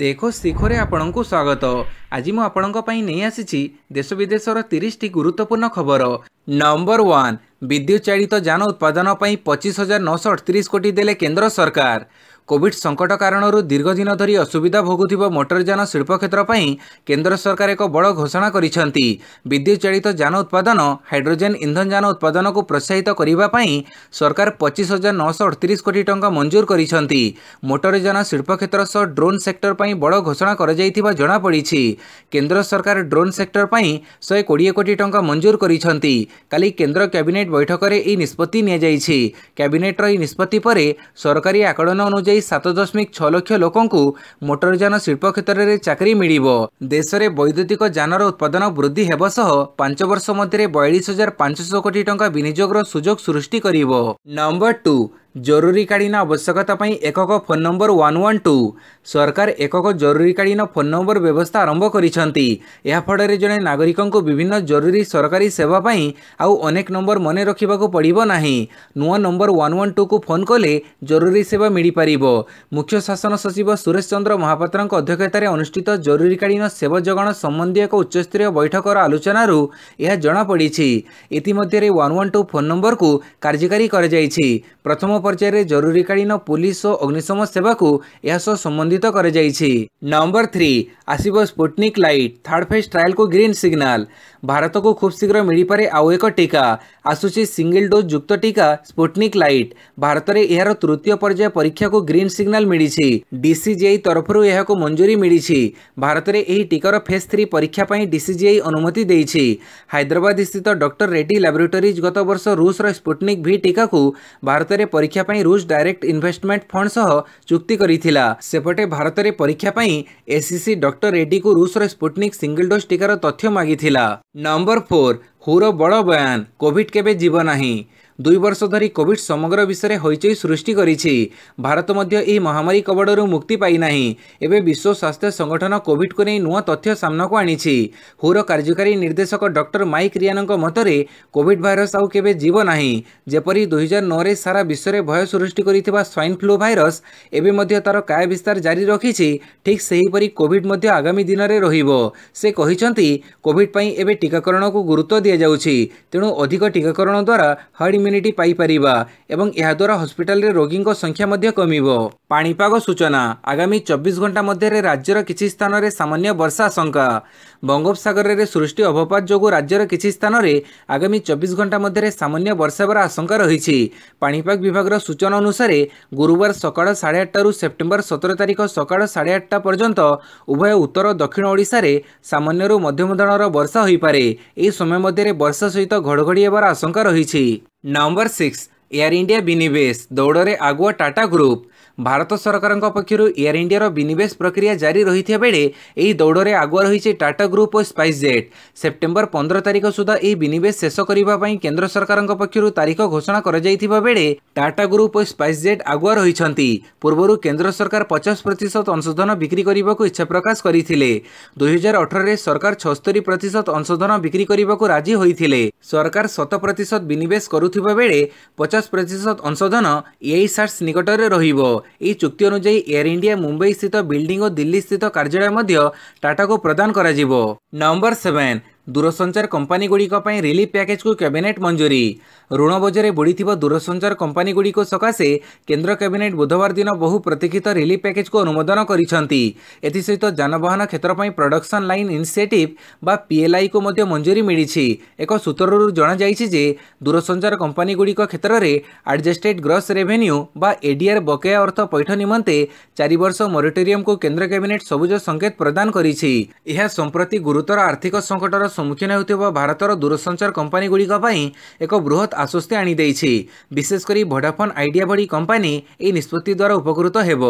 ଦେଖୋ ଶିଖରେ ଆପଣଙ୍କୁ ସ୍ୱାଗତ ଆଜି ମୁଁ ଆପଣଙ୍କ ପାଇଁ ନେଇ ଆସିଛି ଦେଶ ବିଦେଶର ତିରିଶଟି ଗୁରୁତ୍ୱପୂର୍ଣ୍ଣ ଖବର ନମ୍ବର ୱାନ୍ ବିଦ୍ୟୁତ୍ ଚାଳିତ ଯାନ ଉତ୍ପାଦନ ପାଇଁ ପଚିଶ ହଜାର ନଅଶହ ଅଠତିରିଶ କୋଟି ଦେଲେ କେନ୍ଦ୍ର ସରକାର କୋଭିଡ୍ ସଙ୍କଟ କାରଣରୁ ଦୀର୍ଘଦିନ ଧରି ଅସୁବିଧା ଭୋଗୁଥିବା ମୋଟରଯାନ ଶିଳ୍ପ କ୍ଷେତ୍ର ପାଇଁ କେନ୍ଦ୍ର ସରକାର ଏକ ବଡ଼ ଘୋଷଣା କରିଛନ୍ତି ବିଦ୍ୟୁତ୍ ଚାଳିତ ଯାନ ଉତ୍ପାଦନ ହାଇଡ୍ରୋଜେନ୍ ଇନ୍ଧନ ଯାନ ଉତ୍ପାଦନକୁ ପ୍ରୋତ୍ସାହିତ କରିବା ପାଇଁ ସରକାର ପଚିଶ ହଜାର ନଅଶହ ଅଠତିରିଶ କୋଟି ଟଙ୍କା ମଞ୍ଜୁର କରିଛନ୍ତି ମୋଟରଯାନ ଶିଳ୍ପ କ୍ଷେତ୍ର ସହ ଡ୍ରୋନ୍ ସେକ୍ଟର ପାଇଁ ବଡ଼ ଘୋଷଣା କରାଯାଇଥିବା ଜଣାପଡ଼ିଛି କେନ୍ଦ୍ର ସରକାର ଡ୍ରୋନ୍ ସେକ୍ଟର ପାଇଁ ଶହେ କୋଡ଼ିଏ କୋଟି ଟଙ୍କା ମଞ୍ଜୁର କରିଛନ୍ତି କାଲି କେନ୍ଦ୍ର କ୍ୟାବିନେଟ୍ ବୈଠକରେ ଏହି ନିଷ୍ପତ୍ତି ନିଆଯାଇଛି କ୍ୟାବିନେଟ୍ର ଏହି ନିଷ୍ପତ୍ତି ପରେ ସରକାରୀ ଆକଳନ ଅନୁଯାୟୀ অনুযায়ী সাত দশমিক ছ লক্ষ লোক মোটরযান শিল্প ক্ষেত্রে চাকরি মিলিব দেশে বৈদ্যুতিক যানর উৎপাদন বৃদ্ধি হব সহ পাঁচ বর্ষ মধ্যে বয়াল হাজার পাঁচশো কোটি টাকা বিনিযোগ সুযোগ সৃষ্টি করব নম্বর টু ଜରୁରୀକାଳୀନ ଆବଶ୍ୟକତା ପାଇଁ ଏକକ phone number one one two ସରକାର ଏକକ ଜରୁରୀକାଳୀନ ଫୋନ୍ ନମ୍ବର ବ୍ୟବସ୍ଥା ଆରମ୍ଭ କରିଛନ୍ତି ଏହାଫଳରେ ଜଣେ ନାଗରିକଙ୍କୁ ବିଭିନ୍ନ ଜରୁରୀ ସରକାରୀ ସେବା ପାଇଁ ଆଉ ଅନେକ ନମ୍ବର ମନେ ରଖିବାକୁ ପଡ଼ିବ ନାହିଁ ନୂଆ ନମ୍ବର ୱାନ୍ ୱାନ୍ ଟୁକୁ ଫୋନ୍ କଲେ ଜରୁରୀ ସେବା ମିଳିପାରିବ ମୁଖ୍ୟ ଶାସନ ସଚିବ ସୁରେଶ ଚନ୍ଦ୍ର ମହାପାତ୍ରଙ୍କ ଅଧ୍ୟକ୍ଷତାରେ ଅନୁଷ୍ଠିତ ଜରୁରୀକାଳୀନ ସେବା ଯୋଗାଣ ସମ୍ବନ୍ଧୀୟ ଏକ ଉଚ୍ଚସ୍ତରୀୟ ବୈଠକର ଆଲୋଚନାରୁ ଏହା ଜଣାପଡ଼ିଛି ଇତିମଧ୍ୟରେ ୱାନ୍ ୱାନ୍ ଟୁ ଫୋନ୍ ନମ୍ବରକୁ କାର୍ଯ୍ୟକାରୀ କରାଯାଇଛି ପ୍ରଥମ পর্যায়ে জরুরীকালীন পুলিশ ও অগ্নিশম সেবাকু এসহ সম্বন্ধিত করা যাইছে নম্বর থ্রি আসব Sputnik Light third phase trial কু গ্রিন সিগনাল भारत को खूब शीघ्र मिलपे आउ एक टीका आसूसी सिंगल डोज युक्त टीका स्पुटनिक लाइट भारत में यार तृतीय पर्याय परीक्षा को ग्रीन सिग्नाल मिली डीसीजीआई तरफ यह मंजूरी मिली भारत में यह टीकार फेज थ्री परीक्षा डीसीजीआई अनुमति देती हैदराबाद स्थित डक्टर रेड्डी लाबोरेटोरीज गत वर्ष रूसर स्पुटनिक भि टीका को भारत में परीक्षा ପରୀକ୍ଷା ପାଇଁ ରୁଷ ଡାଇରେକ୍ଟ ଇନ୍ଭେଷ୍ଟମେଣ୍ଟ ଫଣ୍ଡ ସହ ଚୁକ୍ତି କରିଥିଲା ସେପଟେ ଭାରତରେ ପରୀକ୍ଷା ପାଇଁ ଏସ୍ସିସି ଡକ୍ଟର ରେଡ୍ଡିକୁ ରୁଷର ସ୍ପୁଟନିକ୍ ସିଙ୍ଗଲ ଡୋଜ୍ ଟିକାର ତଥ୍ୟ ମାଗିଥିଲା ନମ୍ବର ଫୋର୍ ହୁର ବଡ଼ ବୟାନ କୋଭିଡ କେବେ ଯିବ ନାହିଁ ଦୁଇ ବର୍ଷ ଧରି କୋଭିଡ୍ ସମଗ୍ର ବିଶ୍ୱରେ ହଇଚଇ ସୃଷ୍ଟି କରିଛି ଭାରତ ମଧ୍ୟ ଏହି ମହାମାରୀ କବଳରୁ ମୁକ୍ତି ପାଇନାହିଁ ଏବେ ବିଶ୍ୱ ସ୍ୱାସ୍ଥ୍ୟ ସଂଗଠନ କୋଭିଡ୍କୁ ନେଇ ନୂଆ ତଥ୍ୟ ସାମ୍ନାକୁ ଆଣିଛି ହୁର କାର୍ଯ୍ୟକାରୀ ନିର୍ଦ୍ଦେଶକ ଡକ୍ଟର ମାଇକ୍ ରିଆନଙ୍କ ମତରେ କୋଭିଡ୍ ଭାଇରସ୍ ଆଉ କେବେ ଯିବ ନାହିଁ ଯେପରି ଦୁଇହଜାର ନଅରେ ସାରା ବିଶ୍ୱରେ ଭୟ ସୃଷ୍ଟି କରିଥିବା ସ୍ୱାଇନ୍ ଫ୍ଲୁ ଭାଇରସ୍ ଏବେ ମଧ୍ୟ ତାର କାୟା ବିସ୍ତାର ଜାରି ରଖିଛି ଠିକ୍ ସେହିପରି କୋଭିଡ୍ ମଧ୍ୟ ଆଗାମୀ ଦିନରେ ରହିବ ସେ କହିଛନ୍ତି କୋଭିଡ୍ ପାଇଁ ଏବେ ଟିକାକରଣକୁ ଗୁରୁତ୍ୱ ଦିଆଯାଉଛି ତେଣୁ ଅଧିକ ଟିକାକରଣ ଦ୍ୱାରା ହାର୍ଡ଼ ଇମ୍ୟୁନିଟି ପାଇପାରିବା ଏବଂ ଏହାଦ୍ୱାରା ହସ୍ପିଟାଲରେ ରୋଗୀଙ୍କ ସଂଖ୍ୟା ମଧ୍ୟ କମିବ ପାଣିପାଗ ସୂଚନା ଆଗାମୀ ଚବିଶ ଘଣ୍ଟା ମଧ୍ୟରେ ରାଜ୍ୟର କିଛି ସ୍ଥାନରେ ସାମାନ୍ୟ ବର୍ଷା ଆଶଙ୍କା ବଙ୍ଗୋପସାଗରରେ ସୃଷ୍ଟି ଅବପାତ ଯୋଗୁଁ ରାଜ୍ୟର କିଛି ସ୍ଥାନରେ ଆଗାମୀ ଚବିଶ ଘଣ୍ଟା ମଧ୍ୟରେ ସାମାନ୍ୟ ବର୍ଷା ହେବାର ଆଶଙ୍କା ରହିଛି ପାଣିପାଗ ବିଭାଗର ସୂଚନା ଅନୁସାରେ ଗୁରୁବାର ସକାଳ ସାଢ଼େ ଆଠଟାରୁ ସେପ୍ଟେମ୍ବର ସତର ତାରିଖ ସକାଳ ସାଢ଼େ ଆଠଟା ପର୍ଯ୍ୟନ୍ତ ଉଭୟ ଉତ୍ତର ଦକ୍ଷିଣ ଓଡ଼ିଶାରେ ସାମାନ୍ୟରୁ ମଧ୍ୟମ ଧରଣର ବର୍ଷା ହୋଇପାରେ ଏହି ସମୟ ମଧ୍ୟରେ ବର୍ଷା ସହିତ ଘଡ଼ଘଡ଼ି ହେବାର ଆଶଙ୍କା ରହିଛି નંબર સિક્સ એર ઇન્ડિયા બિનિવેશ દોડોરે આગવા ટાટા ગ્રુપ ଭାରତ ସରକାରଙ୍କ ପକ୍ଷରୁ ଏୟାର ଇଣ୍ଡିଆର ବିନିବେଶ ପ୍ରକ୍ରିୟା ଜାରି ରହିଥିବା ବେଳେ ଏହି ଦୌଡ଼ରେ ଆଗୁଆ ରହିଛି ଟାଟା ଗ୍ରୁପ୍ ଓ ସ୍ପାଇସ୍ ଜେଟ୍ ସେପ୍ଟେମ୍ବର ପନ୍ଦର ତାରିଖ ସୁଦ୍ଧା ଏହି ବିନିବେଶ ଶେଷ କରିବା ପାଇଁ କେନ୍ଦ୍ର ସରକାରଙ୍କ ପକ୍ଷରୁ ତାରିଖ ଘୋଷଣା କରାଯାଇଥିବା ବେଳେ ଟାଟା ଗ୍ରୁପ୍ ଓ ସ୍ପାଇସ୍ ଜେଟ୍ ଆଗୁଆ ରହିଛନ୍ତି ପୂର୍ବରୁ କେନ୍ଦ୍ର ସରକାର ପଚାଶ ପ୍ରତିଶତ ଅଂଶଧନ ବିକ୍ରି କରିବାକୁ ଇଚ୍ଛା ପ୍ରକାଶ କରିଥିଲେ ଦୁଇହଜାର ଅଠରରେ ସରକାର ଛସ୍ତରି ପ୍ରତିଶତ ଅଂଶଧନ ବିକ୍ରି କରିବାକୁ ରାଜି ହୋଇଥିଲେ ସରକାର ଶତ ପ୍ରତିଶତ ବିନିବେଶ କରୁଥିବା ବେଳେ ପଚାଶ ପ୍ରତିଶତ ଅଂଶଧନ ଏଆଇ ସାର୍ଟସ୍ ନିକଟରେ ରହିବ ଏହି ଚୁକ୍ତି ଅନୁଯାୟୀ ଏୟାର ଇଣ୍ଡିଆ ମୁମ୍ବାଇ ସ୍ଥିତ ବିଲ୍ଡିଂ ଓ ଦିଲ୍ଲୀ ସ୍ଥିତ କାର୍ଯ୍ୟାଳୟ ମଧ୍ୟ ଟାଟାକୁ ପ୍ରଦାନ କରାଯିବ ନମ୍ବର ସେଭେନ୍ ଦୂରସଞ୍ଚାର କମ୍ପାନୀଗୁଡ଼ିକ ପାଇଁ ରିଲିଫ୍ ପ୍ୟାକେଜକୁ କ୍ୟାବିନେଟ୍ ମଞ୍ଜୁରୀ ଋଣ ବୋଝରେ ବୁଡ଼ିଥିବା ଦୂରସଞ୍ଚାର କମ୍ପାନୀଗୁଡ଼ିକୁ ସକାଶେ କେନ୍ଦ୍ର କ୍ୟାବିନେଟ୍ ବୁଧବାର ଦିନ ବହୁ ପ୍ରତୀକ୍ଷିତ ରିଲିଫ୍ ପ୍ୟାକେଜକୁ ଅନୁମୋଦନ କରିଛନ୍ତି ଏଥିସହିତ ଯାନବାହନ କ୍ଷେତ୍ର ପାଇଁ ପ୍ରଡକ୍ସନ୍ ଲାଇନ୍ ଇନିସିଏଟିଭ୍ ବା ପିଏଲ୍ଆଇକୁ ମଧ୍ୟ ମଞ୍ଜୁରୀ ମିଳିଛି ଏକ ସୂତ୍ରରୁ ଜଣାଯାଇଛି ଯେ ଦୂରସଞ୍ଚାର କମ୍ପାନୀଗୁଡ଼ିକ କ୍ଷେତ୍ରରେ ଆଡଜଷ୍ଟେଡ୍ ଗ୍ରସ୍ ରେଭେନ୍ୟୁ ବା ଏଡିଆର୍ ବକେୟା ଅର୍ଥ ପୈଠ ନିମନ୍ତେ ଚାରି ବର୍ଷ ମୋରିଟୋରିୟମ୍କୁ କେନ୍ଦ୍ର କ୍ୟାବିନେଟ୍ ସବୁଜ ସଙ୍କେତ ପ୍ରଦାନ କରିଛି ଏହା ସମ୍ପ୍ରତି ଗୁରୁତର ଆର୍ଥିକ ସଙ୍କଟର ସମ୍ମୁଖୀନ ହେଉଥିବା ଭାରତର ଦୂରସଞ୍ଚାର କମ୍ପାନୀଗୁଡ଼ିକ ପାଇଁ ଏକ ବୃହତ୍ ଆଶ୍ୱସ୍ତି ଆଣିଦେଇଛି ବିଶେଷକରି ଭଡ଼ାଫୋନ୍ ଆଇଡିଆ ଭଳି କମ୍ପାନୀ ଏହି ନିଷ୍ପତ୍ତି ଦ୍ୱାରା ଉପକୃତ ହେବ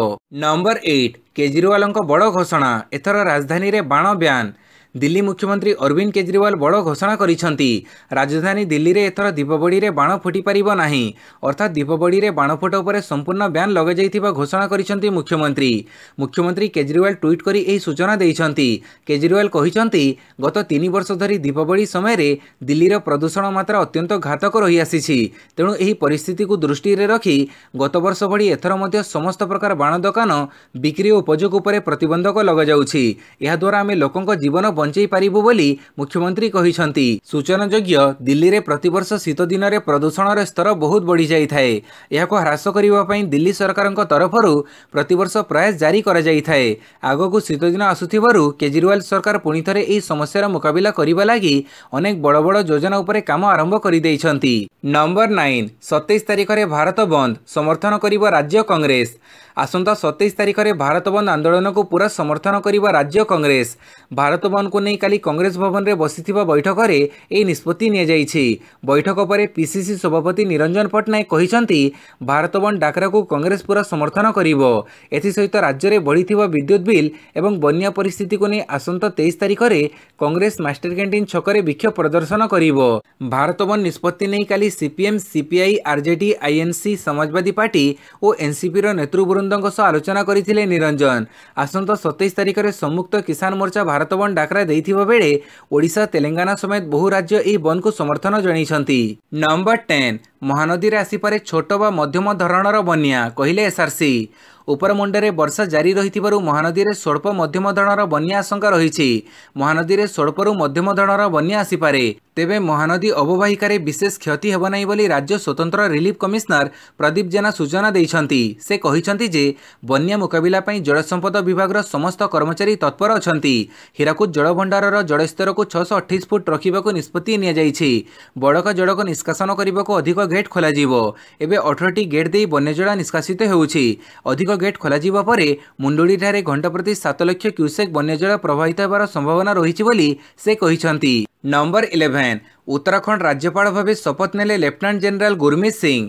ନମ୍ବର ଏଇଟ୍ କେଜରିୱାଲଙ୍କ ବଡ଼ ଘୋଷଣା ଏଥର ରାଜଧାନୀରେ ବାଣ ବ୍ୟାନ୍ ଦିଲ୍ଲୀ ମୁଖ୍ୟମନ୍ତ୍ରୀ ଅରବିନ୍ଦ କେଜରିୱାଲ ବଡ଼ ଘୋଷଣା କରିଛନ୍ତି ରାଜଧାନୀ ଦିଲ୍ଲୀରେ ଏଥର ଦୀପବଳିରେ ବାଣ ଫୁଟିପାରିବ ନାହିଁ ଅର୍ଥାତ୍ ଦୀପବଳିରେ ବାଣ ଫୁଟ ଉପରେ ସମ୍ପୂର୍ଣ୍ଣ ବ୍ୟାନ୍ ଲଗାଯାଇଥିବା ଘୋଷଣା କରିଛନ୍ତି ମୁଖ୍ୟମନ୍ତ୍ରୀ ମୁଖ୍ୟମନ୍ତ୍ରୀ କେଜରିୱାଲ ଟ୍ୱିଟ୍ କରି ଏହି ସୂଚନା ଦେଇଛନ୍ତି କେଜରିୱାଲ କହିଛନ୍ତି ଗତ ତିନି ବର୍ଷ ଧରି ଦୀପବଳି ସମୟରେ ଦିଲ୍ଲୀର ପ୍ରଦୂଷଣ ମାତ୍ରା ଅତ୍ୟନ୍ତ ଘାତକ ରହିଆସିଛି ତେଣୁ ଏହି ପରିସ୍ଥିତିକୁ ଦୃଷ୍ଟିରେ ରଖି ଗତବର୍ଷ ଭଳି ଏଥର ମଧ୍ୟ ସମସ୍ତ ପ୍ରକାର ବାଣ ଦୋକାନ ବିକ୍ରି ଓ ଉପଯୋଗ ଉପରେ ପ୍ରତିବନ୍ଧକ ଲଗାଯାଉଛି ଏହାଦ୍ୱାରା ଆମେ ଲୋକଙ୍କ ଜୀବନ ବଞ୍ଚାଇ ପାରିବୁ ବୋଲି ମୁଖ୍ୟମନ୍ତ୍ରୀ କହିଛନ୍ତି ସୂଚନାଯୋଗ୍ୟ ଦିଲ୍ଲୀରେ ପ୍ରତିବର୍ଷ ଶୀତ ଦିନରେ ପ୍ରଦୂଷଣର ସ୍ତର ବହୁତ ବଢ଼ିଯାଇଥାଏ ଏହାକୁ ହ୍ରାସ କରିବା ପାଇଁ ଦିଲ୍ଲୀ ସରକାରଙ୍କ ତରଫରୁ ପ୍ରତିବର୍ଷ ପ୍ରୟାସ ଜାରି କରାଯାଇଥାଏ ଆଗକୁ ଶୀତଦିନ ଆସୁଥିବାରୁ କେଜରିୱାଲ ସରକାର ପୁଣିଥରେ ଏହି ସମସ୍ୟାର ମୁକାବିଲା କରିବା ଲାଗି ଅନେକ ବଡ଼ ବଡ଼ ଯୋଜନା ଉପରେ କାମ ଆରମ୍ଭ କରିଦେଇଛନ୍ତି ନମ୍ବର ନାଇନ୍ ସତେଇଶ ତାରିଖରେ ଭାରତ ବନ୍ଦ ସମର୍ଥନ କରିବ ରାଜ୍ୟ କଂଗ୍ରେସ আসন্তা সতেইশ তারিখে ভারত বন্দ আন্দোলনক পুরা সমর্থন করা রাজ্য কংগ্রেস ভারত বন্দকু নেই কালি কংগ্রেস ভবনরে বসিথিবা বৈঠকরে এই নিষ্পতি নিয়েছে বৈঠক পরে পিসিসি সভাপতি নিরঞ্জন পট্টনায়ক କହିଛନ୍ତି ଭାରତ ବନ୍ଦ ଡାକରାକୁ କଂଗ୍ରେସ ପୁରା ସମର୍ଥନ କରିବ ଏଥିସହିତ ରାଜ୍ୟରେ ବଢ଼ିଥିବା ବିଦ୍ୟୁତ ବିଲ୍ ଏବଂ ବନ୍ୟା ପରିସ୍ଥିତିକୁ ନେଇ ଆସନ୍ତା ତେଇଶ ତାରିଖରେ କଂଗ୍ରେସ ମାଷ୍ଟର କ୍ୟାଣ୍ଟିନ୍ ଛକରେ ବିକ୍ଷୋଭ ପ୍ରଦର୍ଶନ କରିବ ଭାରତ ବନ୍ଦ ନିଷ୍ପତ୍ତି ନେଇ କାଲି CPM CPI RJD INC Samajwadi Party ଓ ଏନ୍ସିପିର ନେତୃବୃନ୍ଦ ବନ୍ଧୁବୃନ୍ଦଙ୍କ ସହ ଆଲୋଚନା କରିଥିଲେ ନିରଞ୍ଜନ ଆସନ୍ତା ସତେଇଶ ତାରିଖରେ ସମ୍ମୁକ୍ତ କିଷାନ ମୋର୍ଚ୍ଚା ଭାରତ ବନ୍ଦ ଡାକରା ଦେଇଥିବା ବେଳେ ଓଡ଼ିଶା ତେଲେଙ୍ଗାନା ସମେତ ବହୁ ରାଜ୍ୟ ଏହି ବନ୍ଦକୁ ସମର୍ଥନ ଜଣାଇଛନ୍ତି ନମ୍ବର ଟେନ୍ ମହାନଦୀରେ ଆସିପାରେ ଛୋଟ ବା ମଧ୍ୟମ ଧରଣର ବନ୍ୟା କହିଲେ ଏସ୍ଆର୍ସି ଉପରମୁଣ୍ଡରେ ବର୍ଷା ଜାରି ରହିଥିବାରୁ ମହାନଦୀରେ ସ୍ୱଳ୍ପ ମଧ୍ୟମ ଧରଣର ବନ୍ୟା ଆଶଙ୍କା ରହିଛି ମହାନଦୀରେ ସ୍ୱଳ୍ପରୁ ମଧ୍ୟମ ଧରଣର ବନ୍ୟା ଆସିପାରେ ତେବେ ମହାନଦୀ ଅବବାହିକାରେ ବିଶେଷ କ୍ଷତି ହେବ ନାହିଁ ବୋଲି ରାଜ୍ୟ ସ୍ୱତନ୍ତ୍ର ରିଲିଫ୍ କମିଶନର ପ୍ରଦୀପ ଜେନା ସୂଚନା ଦେଇଛନ୍ତି ସେ କହିଛନ୍ତି ଯେ ବନ୍ୟା ମୁକାବିଲା ପାଇଁ ଜଳସମ୍ପଦ ବିଭାଗର ସମସ୍ତ କର୍ମଚାରୀ ତତ୍ପର ଅଛନ୍ତି ହୀରାକୁଦ ଜଳଭଣ୍ଡାରର ଜଳସ୍ତରକୁ ଛଅଶହ ଅଠେଇଶ ଫୁଟ୍ ରଖିବାକୁ ନିଷ୍ପତ୍ତି ନିଆଯାଇଛି ବଡ଼କ ଜଳକୁ ନିଷ୍କାସନ କରିବାକୁ ଅଧିକ ଗେଟ୍ ଖୋଲାଯିବ ଏବେ ଅଠରଟି ଗେଟ୍ ଦେଇ ବନ୍ୟଜଳ ନିଷ୍କାସିତ ହେଉଛି ଅଧିକ গেট খোলাযিবা পরে মুন্ডুড়িঠারে ঘণ্টা প্রতি সাত লক্ষ ক্ୟୁସେକ୍ ବନ୍ୟାଜଳ ପ୍ରବାହିତ ହେବାର ସମ୍ଭାବନା ରହିଛି ବୋଲି ସେ କହିଛନ୍ତି ନମ୍ବର ଇଲେଭେନ୍ ଉତ୍ତରାଖଣ୍ଡ ରାଜ୍ୟପାଳ ଭାବେ ଶପଥ ନେଲେ ଲେଫ୍ଟନାଣ୍ଟ ଜେନେରାଲ ଗୁରମିତ ସିଂ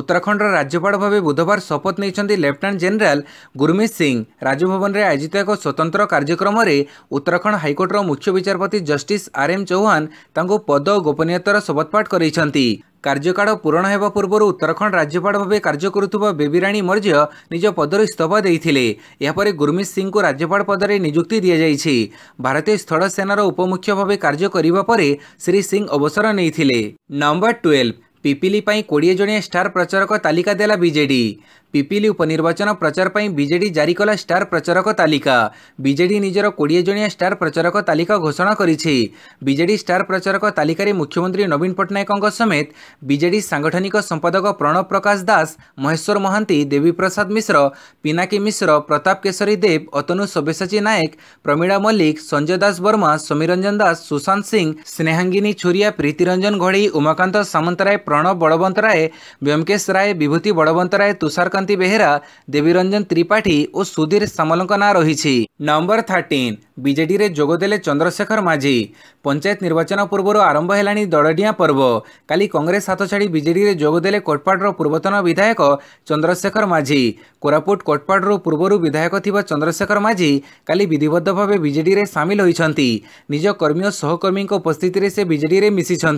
ଉତ୍ତରାଖଣ୍ଡର ରାଜ୍ୟପାଳ ଭାବେ ବୁଧବାର ଶପଥ ନେଇଛନ୍ତି ଲେଫ୍ଟନାଣ୍ଟ ଜେନେରାଲ ଗୁରମିତ ସିଂ ରାଜଭବନରେ ଆୟୋଜିତ ଏକ ସ୍ୱତନ୍ତ୍ର କାର୍ଯ୍ୟକ୍ରମରେ ଉତ୍ତରାଖଣ୍ଡ ହାଇକୋର୍ଟର ମୁଖ୍ୟ ବିଚାରପତି ଜଷ୍ଟିସ୍ ଆର୍ ଏମ୍ ଚୌହାନ ତାଙ୍କୁ ପଦ ଓ ଗୋପନୀୟତାର ଶପଥପାଠ କରାଇଛନ୍ତି কার্যকাল পূরণ হওয়া পূর্ব উত্তরাখণ্ড রাজ্যপাল ভাবে কার্য করুবা বেবিরাণী মৌর্য নিজ পদর ইস্তফা দিয়ে এরপরে গুরমিত সিং রাজ্যপাল পদরে নিযুক্তি দিয়ে যাই ভারতীয় স্থল সেনার উপমুখ্য ভাবে কার্য করা পরে শ্রী সিং অবসর নিয়ে নম্বর টুয়েলভ পিপিলি পাই কোড়িয়ে জনীয় স্টার প্রচারক তালিকা দেলা বিজেডি ପିପିଲି ଉପନିର୍ବାଚନ ପ୍ରଚାର ପାଇଁ ବିଜେଡି ଜାରି କଲା ଷ୍ଟାର ପ୍ରଚାରକ ତାଲିକା ବିଜେଡି ନିଜର କୋଡ଼ିଏ ଜଣିଆ ଷ୍ଟାର ପ୍ରଚାରକ ତାଲିକା ଘୋଷଣା କରିଛି ବିଜେଡି ଷ୍ଟାର ପ୍ରଚାରକ ତାଲିକାରେ ମୁଖ୍ୟମନ୍ତ୍ରୀ ନବୀନ ପଟ୍ଟନାୟକଙ୍କ ସମେତ ବିଜେଡି ସାଂଗଠନିକ ସମ୍ପାଦକ ପ୍ରଣବ ପ୍ରକାଶ ଦାସ ମହେଶ୍ୱର ମହାନ୍ତି ଦେବୀପ୍ରସାଦ ମିଶ୍ର ପିନାକୀ ମିଶ୍ର ପ୍ରତାପ କେଶରୀ ଦେବ ଅତନୁ ସବ୍ୟସାଚୀ ନାୟକ ପ୍ରମିଳା ମଲ୍ଲିକ ସଞ୍ଜୟ ଦାସ ବର୍ମା ସୋମିରଞ୍ଜନ ଦାସ ସୁଶାନ୍ତ ସିଂ ସ୍ନେହାଙ୍ଗିନୀ ଛୁରିଆ ପ୍ରୀତିରଞ୍ଜନ ଘଡ଼େଇ ଉମାକାନ୍ତ ସାମନ୍ତରାୟ ପ୍ରଣବ ବଳବନ୍ତରାୟ ବ୍ୟୋମକେଶ ରାୟ ବିଭୂତି ବଳବନ୍ତରାୟ ତୁଷାରକାନ୍ତ প্রশান্তি বেহেরা দেবীরঞ্জন ত্রিপাঠী ও সুধীর সামলঙ্ক নাঁ রয়েছে নম্বর থার্টিন বিজেডিরে যোগদেলে চন্দ্রশেখর মাঝি পঞ্চায়েত নির্বাচন পূর্ব আরম্ভ হলানি দড়ডিয়া পর্ব কালি কংগ্রেস হাত ছাড়ি বিজেডিরে যোগদেলে কোটপাড়র পূর্বতন বিধায়ক চন্দ্রশেখর মাঝি কোরাপুট কোটপাড়র পূর্ব বিধায়ক থাকা চন্দ্রশেখর মাঝি কালি বিধিবদ্ধভাবে বিজেডি সামিল হয়েছেন নিজ কর্মী ও সহকর্মী উপস্থিতি সে বিজেডি মিশিছেন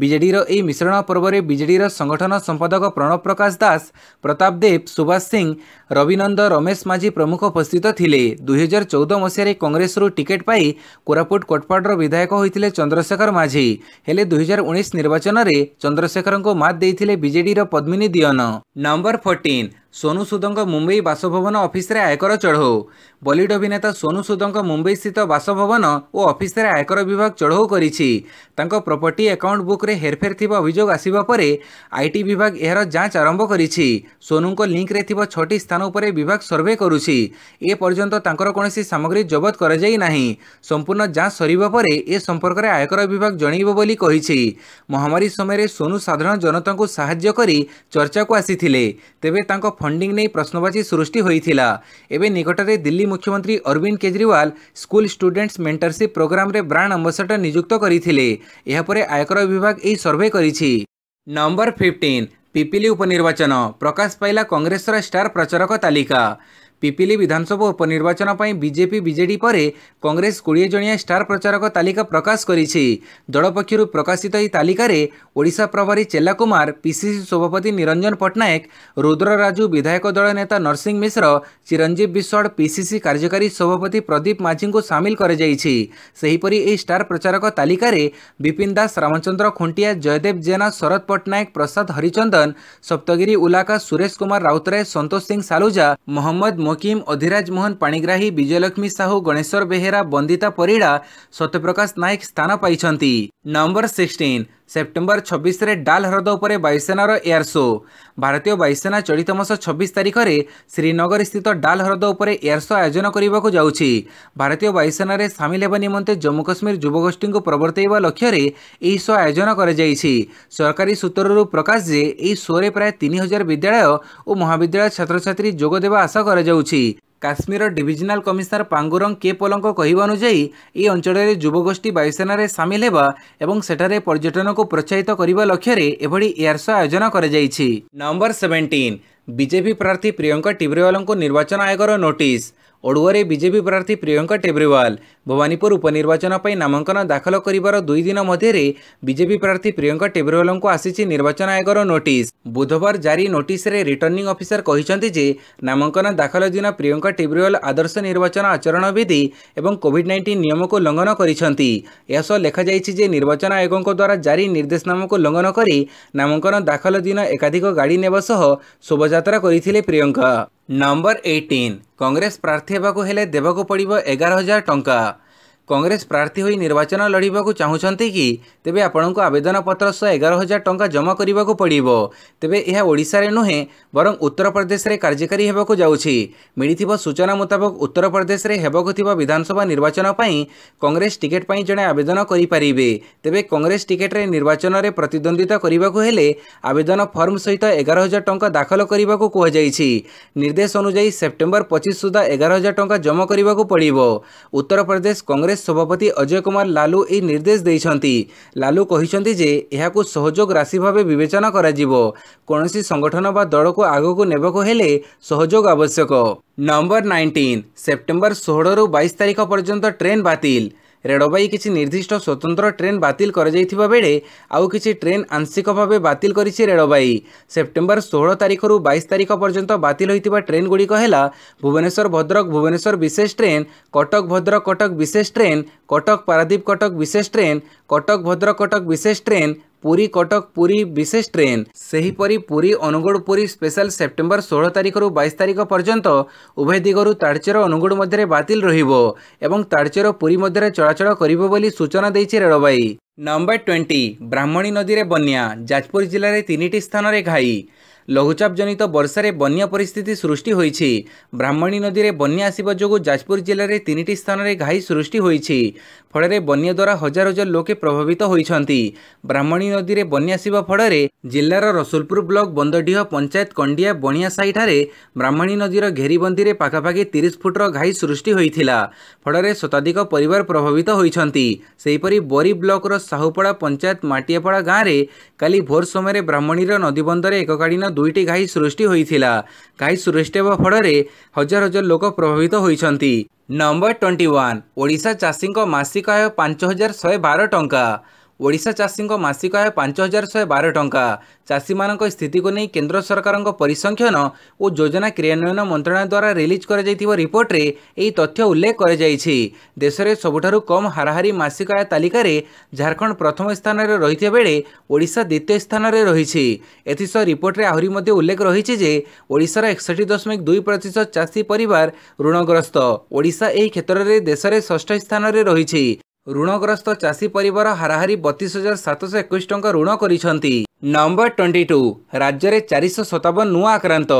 বিজেডি এই মিশ্রণ পর্বরে বিজেডি সংগঠন সম্পাদক প্রণব প্রকাশ দাস প্রতাপ দে ଦେବ ସୁଭାଷ ସିଂ ରବିନନ୍ଦ ରମେଶ ମାଝୀ ପ୍ରମୁଖ ଉପସ୍ଥିତ ଥିଲେ ଦୁଇହଜାର ଚଉଦ ମସିହାରେ କଂଗ୍ରେସରୁ ଟିକେଟ୍ ପାଇ କୋରାପୁଟ କୋଟପାଡ଼ର ବିଧାୟକ ହୋଇଥିଲେ ଚନ୍ଦ୍ରଶେଖର ମାଝୀ ହେଲେ ଦୁଇହଜାର ଉଣେଇଶ ନିର୍ବାଚନରେ ଚନ୍ଦ୍ରଶେଖରଙ୍କୁ ମାତ ଦେଇଥିଲେ ବିଜେଡ଼ିର ପଦ୍ମିନୀ ଦିଅନ ନମ୍ବର ଫୋର୍ଟିନ୍ ସୋନୁ ସୁଦଙ୍କ ମୁମ୍ବାଇ ବାସଭବନ ଅଫିସରେ ଆୟକର ଚଢ଼ଉ ବଲିଉଡ୍ ଅଭିନେତା ସୋନୁ ସୁଦଙ୍କ ମୁମ୍ବାଇ ସ୍ଥିତ ବାସଭବନ ଓ ଅଫିସରେ ଆୟକର ବିଭାଗ ଚଢ଼ଉ କରିଛି ତାଙ୍କ ପ୍ରପର୍ଟି ଆକାଉଣ୍ଟ ବୁକ୍ରେ ହେରଫେର ଥିବା ଅଭିଯୋଗ ଆସିବା ପରେ ଆଇଟି ବିଭାଗ ଏହାର ଯାଞ୍ଚ ଆରମ୍ଭ କରିଛି ସୋନୁଙ୍କ ଲିଙ୍କରେ ଥିବା ଛଅଟି ସ୍ଥାନ ଉପରେ ବିଭାଗ ସର୍ଭେ କରୁଛି ଏପର୍ଯ୍ୟନ୍ତ ତାଙ୍କର କୌଣସି ସାମଗ୍ରୀ ଜବତ କରାଯାଇ ନାହିଁ ସମ୍ପୂର୍ଣ୍ଣ ଯାଞ୍ଚ ସରିବା ପରେ ଏ ସମ୍ପର୍କରେ ଆୟକର ବିଭାଗ ଜଣାଇବ ବୋଲି କହିଛି ମହାମାରୀ ସମୟରେ ସୋନୁ ସାଧାରଣ ଜନତାଙ୍କୁ ସାହାଯ୍ୟ କରି ଚର୍ଚ୍ଚାକୁ ଆସିଥିଲେ ତେବେ ତାଙ୍କ ଫଣ୍ଡିଂ ନେଇ ପ୍ରଶ୍ନବାଚୀ ସୃଷ୍ଟି ହୋଇଥିଲା ଏବେ ନିକଟରେ ଦିଲ୍ଲୀ ମୁଖ୍ୟମନ୍ତ୍ରୀ Arvind Kejriwal school students mentorship ପ୍ରୋଗ୍ରାମରେ ବ୍ରାଣ୍ଡ ଆମ୍ବାସଡର ନିଯୁକ୍ତ କରିଥିଲେ ଏହାପରେ ଆୟକର ବିଭାଗ ଏହି ସର୍ଭେ କରିଛି ନମ୍ବର ଫିଫ୍ଟିନ୍ ପିପିଲି ଉପନିର୍ବାଚନ ପ୍ରକାଶ ପାଇଲା କଂଗ୍ରେସର ଷ୍ଟାର ପ୍ରଚାରକ ତାଲିକା पिपिली विधानसभा उपनिर्वाचन बीजेपी विजेड पर कंग्रेस कोड़े जणिया स्टार प्रचारक तालिका प्रकाश कर दल पक्ष प्रकाशित तालिकार ओडा प्रभारी चेला कुमार पिसीसी सभापति निरंजन पट्टनायक रुद्र राजू विधायक दल नेता नरसिंह मिश्र चिरंजीव विश्वाड पिसीसी कार्यकारी सभापति प्रदीप माझी को सामिल कर स्टार प्रचारक तालिकार विपिन दास रामचंद्र खुंटिया जयदेव जेना शरद पट्टनायक प्रसाद हरिचंदन सप्तगिरी उलाका सुरेश कुमार राउतराय सतोष सिंह सालुजा मोहम्मद मकिम अधिराज मोहन पाणिग्राही विजयलक्ष्मी साहू गणेश्वर बेहेरा बंदिता परिडा सत्यप्रकाश नायक स्थान पाई नंबर सिक्सटीन সেপ্টেম্বর ছবিশে ডাল হ্রদ উপরে বায়ুসেনার এয়ার শো ভারতীয় বায়ুসেনা চলিত মাস ছবিশ তারিখে শ্রীনগর স্থিত ডাল হ্রদ উপরে এয়ার শো আয়োজন করা যাচ্ছে ভারতীয় বায়ুসেনার সামিল হওয়া নিমন্তে জম্মু কাশ্মীর যুবগোষ্ঠী প্রবর্তাইবা লক্ষ্যে এই শো আয়োজন করা যাই সরকারি সূত্রর প্রকাশ যে এই শোরে প্রায় তিন হাজার বিদ্যালয় ও মহাবিদ্যালয় ছাত্রছাত্রী যোগ দেওয়া আশা করা যাচ্ছে কাশ্মীর ডিভিজনাল কমিশনার পাঙ্গুরং কে পোলঙ্ক কহা অনুযায়ী এই অঞ্চলের যুবগোষ্ঠী বায়ুসেনার সামিল হওয়া এবং সেঠারে পর্যটনক প্রোৎসাহিত করা লক্ষ্যে এভাবে এয়ার শো আয়োজন করা যাই নম্বর সেভেন্টিন বিজেপি প্রার্থী প্রিয়ঙ্কা টিব্রেওয়ালঙ্কু নির্বাচন আয়োগর নোটিস ଓଡ଼ୁଆରେ ବିଜେପି ପ୍ରାର୍ଥୀ ପ୍ରିୟଙ୍କା ଟେବ୍ରିୱାଲ ଭବାନୀପୁର ଉପନିର୍ବାଚନ ପାଇଁ ନାମାଙ୍କନ ଦାଖଲ କରିବାର ଦୁଇ ଦିନ ମଧ୍ୟରେ ବିଜେପି ପ୍ରାର୍ଥୀ ପ୍ରିୟଙ୍କା ଟେବ୍ରିୱାଲଙ୍କୁ ଆସିଛି ନିର୍ବାଚନ ଆୟୋଗର ନୋଟିସ୍ ବୁଧବାର ଜାରି ନୋଟିସ୍ରେ ରିଟର୍ଣ୍ଣିଂ ଅଫିସର କହିଛନ୍ତି ଯେ ନାମାଙ୍କନ ଦାଖଲ ଦିନ ପ୍ରିୟଙ୍କା ଟେବ୍ରିୱାଲ ଆଦର୍ଶ ନିର୍ବାଚନ ଆଚରଣ ବିଧି ଏବଂ କୋଭିଡ୍ ନାଇଣ୍ଟିନ୍ ନିୟମକୁ ଲଙ୍ଘନ କରିଛନ୍ତି ଏହାସହ ଲେଖାଯାଇଛି ଯେ ନିର୍ବାଚନ ଆୟୋଗଙ୍କ ଦ୍ୱାରା ଜାରି ନିର୍ଦ୍ଦେଶନାମାକୁ ଲଙ୍ଘନ କରି ନାମାଙ୍କନ ଦାଖଲ ଦିନ ଏକାଧିକ ଗାଡ଼ି ନେବା ସହ ଶୋଭାଯାତ୍ରା କରିଥିଲେ ପ୍ରିୟଙ୍କା ନମ୍ବର ଏଇଟିନ୍ କଂଗ୍ରେସ ପ୍ରାର୍ଥୀ ହେବାକୁ ହେଲେ ଦେବାକୁ ପଡ଼ିବ ଏଗାର ହଜାର ଟଙ୍କା କଂଗ୍ରେସ ପ୍ରାର୍ଥୀ ହୋଇ ନିର୍ବାଚନ ଲଢ଼ିବାକୁ ଚାହୁଁଛନ୍ତି କି ତେବେ ଆପଣଙ୍କୁ ଆବେଦନପତ୍ର ସହ ଏଗାର ହଜାର ଟଙ୍କା ଜମା କରିବାକୁ ପଡ଼ିବ ତେବେ ଏହା ଓଡ଼ିଶାରେ ନୁହେଁ ବରଂ ଉତ୍ତରପ୍ରଦେଶରେ କାର୍ଯ୍ୟକାରୀ ହେବାକୁ ଯାଉଛି ମିଳିଥିବା ସୂଚନା ମୁତାବକ ଉତ୍ତରପ୍ରଦେଶରେ ହେବାକୁ ଥିବା ବିଧାନସଭା ନିର୍ବାଚନ ପାଇଁ କଂଗ୍ରେସ ଟିକେଟ୍ ପାଇଁ ଜଣେ ଆବେଦନ କରିପାରିବେ ତେବେ କଂଗ୍ରେସ ଟିକେଟ୍ରେ ନିର୍ବାଚନରେ ପ୍ରତିଦ୍ୱନ୍ଦ୍ୱିତା କରିବାକୁ ହେଲେ ଆବେଦନ ଫର୍ମ ସହିତ ଏଗାର ହଜାର ଟଙ୍କା ଦାଖଲ କରିବାକୁ କୁହାଯାଇଛି ନିର୍ଦ୍ଦେଶ ଅନୁଯାୟୀ ସେପ୍ଟେମ୍ବର ପଚିଶ ସୁଦ୍ଧା ଏଗାର ହଜାର ଟଙ୍କା ଜମା କରିବାକୁ ପଡ଼ିବ ଉତ୍ତରପ୍ରଦେଶ କଂଗ୍ରେସ কংগ্রেস সভাপতি অজয় কুমার লালু এই নির্দেশ দিয়েছেন লালু কিন্তু যে এখন সহযোগ রাশি ভাবে বিবেচনা করা যাব কৌশি সংগঠন বা দলক আগুক নেবাকু হলে সহযোগ আবশ্যক নম্বর নাইনটিন সেপ্টেম্বর ষোহর বাইশ তারিখ পর্যন্ত ট্রেন বাতিল ରେଳବାଇ କିଛି ନିର୍ଦ୍ଦିଷ୍ଟ ସ୍ୱତନ୍ତ୍ର ଟ୍ରେନ୍ ବାତିଲ କରାଯାଇଥିବା ବେଳେ ଆଉ କିଛି ଟ୍ରେନ୍ ଆଂଶିକ ଭାବେ ବାତିଲ କରିଛି ରେଳବାଇ ସେପ୍ଟେମ୍ବର ଷୋହଳ ତାରିଖରୁ ବାଇଶ ତାରିଖ ପର୍ଯ୍ୟନ୍ତ ବାତିଲ ହୋଇଥିବା ଟ୍ରେନ୍ଗୁଡ଼ିକ ହେଲା ଭୁବନେଶ୍ୱର ଭଦ୍ରକ ଭୁବନେଶ୍ୱର ବିଶେଷ ଟ୍ରେନ୍ କଟକ ଭଦ୍ରକ କଟକ ବିଶେଷ ଟ୍ରେନ୍ କଟକ ପାରାଦ୍ୱୀପ କଟକ ବିଶେଷ ଟ୍ରେନ୍ କଟକ ଭଦ୍ରକ କଟକ ବିଶେଷ ଟ୍ରେନ୍ ପୁରୀ କଟକ ପୁରୀ ବିଶେଷ ଟ୍ରେନ୍ ସେହିପରି ପୁରୀ ଅନୁଗୁଳ ପୁରୀ ସ୍ପେଶାଲ ସେପ୍ଟେମ୍ବର ଷୋହଳ ତାରିଖରୁ ବାଇଶ ତାରିଖ ପର୍ଯ୍ୟନ୍ତ ଉଭୟ ଦିଗରୁ ତାଳଚେର ଅନୁଗୁଳ ମଧ୍ୟରେ ବାତିଲ ରହିବ ଏବଂ ତାଳଚେର ପୁରୀ ମଧ୍ୟରେ ଚଳାଚଳ କରିବ ବୋଲି ସୂଚନା ଦେଇଛି ରେଳବାଇ ନମ୍ବର ଟ୍ୱେଣ୍ଟି ବ୍ରାହ୍ମଣୀ ନଦୀରେ ବନ୍ୟା ଯାଜପୁର ଜିଲ୍ଲାରେ ତିନିଟି ସ୍ଥାନରେ ଘାଇ ଲଘୁଚାପଜନିତ ବର୍ଷାରେ ବନ୍ୟା ପରିସ୍ଥିତି ସୃଷ୍ଟି ହୋଇଛି ବ୍ରାହ୍ମଣୀ ନଦୀରେ ବନ୍ୟା ଆସିବା ଯୋଗୁଁ ଯାଜପୁର ଜିଲ୍ଲାରେ ତିନିଟି ସ୍ଥାନରେ ଘାଇ ସୃଷ୍ଟି ହୋଇଛି ଫଳରେ ବନ୍ୟା ଦ୍ୱାରା ହଜାର ହଜାର ଲୋକେ ପ୍ରଭାବିତ ହୋଇଛନ୍ତି ବ୍ରାହ୍ମଣୀ ନଦୀରେ ବନ୍ୟା ଆସିବା ଫଳରେ ଜିଲ୍ଲାର ରସୁଲପୁର ବ୍ଲକ ବନ୍ଦଡିହ ପଞ୍ଚାୟତ କଣ୍ଡିଆ ବଣିଆ ସାହିଠାରେ ବ୍ରାହ୍ମଣୀ ନଦୀର ଘେରିବନ୍ଦିରେ ପାଖାପାଖି ତିରିଶ ଫୁଟର ଘାଇ ସୃଷ୍ଟି ହୋଇଥିଲା ଫଳରେ ଶତାଧିକ ପରିବାର ପ୍ରଭାବିତ ହୋଇଛନ୍ତି ସେହିପରି ବରୀ ବ୍ଲକର ସାହୁପଡ଼ା ପଞ୍ଚାୟତ ମାଟିଆପଡ଼ା ଗାଁରେ କାଲି ଭୋର ସମୟରେ ବ୍ରାହ୍ମଣୀର ନଦୀବନ୍ଧରେ ଏକକାଳୀନ ଦୁଇଟି ଗାଈ ସୃଷ୍ଟି ହୋଇଥିଲା ଗାଈ ସୃଷ୍ଟି ହେବା ଫଳରେ ହଜାର ହଜାର ଲୋକ ପ୍ରଭାବିତ ହୋଇଛନ୍ତି ନମ୍ବର ଟ୍ୱେଣ୍ଟି ଓଡ଼ିଶା ଚାଷୀଙ୍କ ମାସିକ ଆୟ ପାଞ୍ଚ ହଜାର ଶହେ ବାର ଟଙ୍କା ଓଡ଼ିଶା ଚାଷୀଙ୍କ ମାସିକ ଆୟ ପାଞ୍ଚ ହଜାର ଶହେ ବାର ଟଙ୍କା ଚାଷୀମାନଙ୍କ ସ୍ଥିତିକୁ ନେଇ କେନ୍ଦ୍ର ସରକାରଙ୍କ ପରିସଂଖ୍ୟାନ ଓ ଯୋଜନା କ୍ରିୟାନ୍ୱୟନ ମନ୍ତ୍ରଣାଳୟ ଦ୍ୱାରା ରିଲିଜ୍ କରାଯାଇଥିବା ରିପୋର୍ଟରେ ଏହି ତଥ୍ୟ ଉଲ୍ଲେଖ କରାଯାଇଛି ଦେଶରେ ସବୁଠାରୁ କମ୍ ହାରାହାରି ମାସିକ ଆୟ ତାଲିକାରେ ଝାଡ଼ଖଣ୍ଡ ପ୍ରଥମ ସ୍ଥାନରେ ରହିଥିବା ବେଳେ ଓଡ଼ିଶା ଦ୍ୱିତୀୟ ସ୍ଥାନରେ ରହିଛି ଏଥିସହ ରିପୋର୍ଟରେ ଆହୁରି ମଧ୍ୟ ଉଲ୍ଲେଖ ରହିଛି ଯେ ଓଡ଼ିଶାର ଏକଷଠି ଦଶମିକ ଦୁଇ ପ୍ରତିଶତ ଚାଷୀ ପରିବାର ଋଣଗ୍ରସ୍ତ ଓଡ଼ିଶା ଏହି କ୍ଷେତ୍ରରେ ଦେଶରେ ଷଷ୍ଠ ସ୍ଥାନରେ ରହିଛି ଋଣଗ୍ରସ୍ତ ଚାଷୀ ପରିବାର ହାରାହାରି ବତିଶ ହଜାର ସାତଶହ ଏକୋଇଶ ଟଙ୍କା ଋଣ କରିଛନ୍ତି ନମ୍ବର ଟ୍ୱେଣ୍ଟି ଟୁ ରାଜ୍ୟରେ ଚାରିଶହ ସତାବନ ନୂଆ ଆକ୍ରାନ୍ତ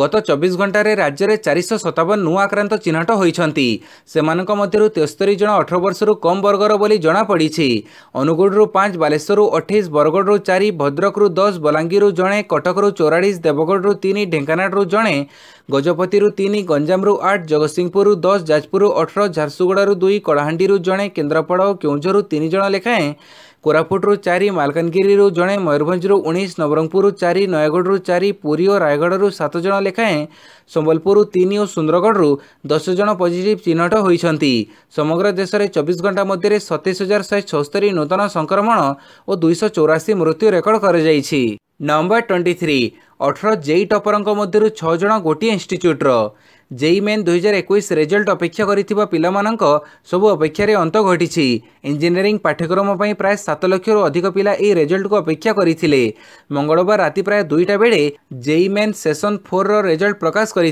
ଗତ ଚବିଶ ଘଣ୍ଟାରେ ରାଜ୍ୟରେ ଚାରିଶହ ସତାବନ ନୂଆ ଆକ୍ରାନ୍ତ ଚିହ୍ନଟ ହୋଇଛନ୍ତି ସେମାନଙ୍କ ମଧ୍ୟରୁ ତେସ୍ତରୀ ଜଣ ଅଠର ବର୍ଷରୁ କମ୍ ବର୍ଗର ବୋଲି ଜଣାପଡ଼ିଛି ଅନୁଗୁଳରୁ ପାଞ୍ଚ ବାଲେଶ୍ୱରରୁ ଅଠେଇଶ ବରଗଡ଼ରୁ ଚାରି ଭଦ୍ରକରୁ ଦଶ ବଲାଙ୍ଗୀରରୁ ଜଣେ କଟକରୁ ଚଉରାଳିଶ ଦେବଗଡ଼ରୁ ତିନି ଢେଙ୍କାନାଳରୁ ଜଣେ ଗଜପତିରୁ ତିନି ଗଞ୍ଜାମରୁ ଆଠ ଜଗତସିଂହପୁରରୁ ଦଶ ଯାଜପୁରରୁ ଅଠର ଝାରସୁଗୁଡ଼ାରୁ ଦୁଇ କଳାହାଣ୍ଡିରୁ ଜଣେ କେନ୍ଦ୍ରାପଡ଼ା ଓ କେଉଁଝରରୁ ତିନି ଜଣ ଲେଖାଏଁ କୋରାପୁଟରୁ ଚାରି ମାଲକାନଗିରିରୁ ଜଣେ ମୟୂରଭଞ୍ଜରୁ ଉଣେଇଶ ନବରଙ୍ଗପୁରରୁ ଚାରି ନୟାଗଡ଼ରୁ ଚାରି ପୁରୀ ଓ ରାୟଗଡ଼ରୁ ସାତ ଜଣ ଲେଖାଏଁ ସମ୍ବଲପୁରରୁ ତିନି ଓ ସୁନ୍ଦରଗଡ଼ରୁ ଦଶ ଜଣ ପଜିଟିଭ୍ ଚିହ୍ନଟ ହୋଇଛନ୍ତି ସମଗ୍ର ଦେଶରେ ଚବିଶ ଘଣ୍ଟା ମଧ୍ୟରେ ସତେଇଶ ହଜାର ଶହେ ଛଅସ୍ତରି ନୂତନ ସଂକ୍ରମଣ ଓ ଦୁଇଶହ ଚଉରାଅଶୀ ମୃତ୍ୟୁ ରେକର୍ଡ କରାଯାଇଛି ନମ୍ବର ଟ୍ୱେଣ୍ଟି ଥ୍ରୀ ଅଠର ଜେଇ ଟପରଙ୍କ ମଧ୍ୟରୁ ଛଅ ଜଣ ଗୋଟିଏ ଇନ୍ଷ୍ଟିଚ୍ୟୁଟ୍ର জেই মেন দুই হাজার একুশ রেজল্ট অপেক্ষা করে পিলামানক সবু অপেক্ষার অন্ত ঘটিছে ইঞ্জিনিয়ারিং পাঠ্যক্রম প্রায় সাত লক্ষর অধিক পিলা এই রেজল্টক অপেক্ষা করে মঙ্গলবার রাতে প্রায় দুইটা বেড়ে JEE Main session four result প্রকাশ করে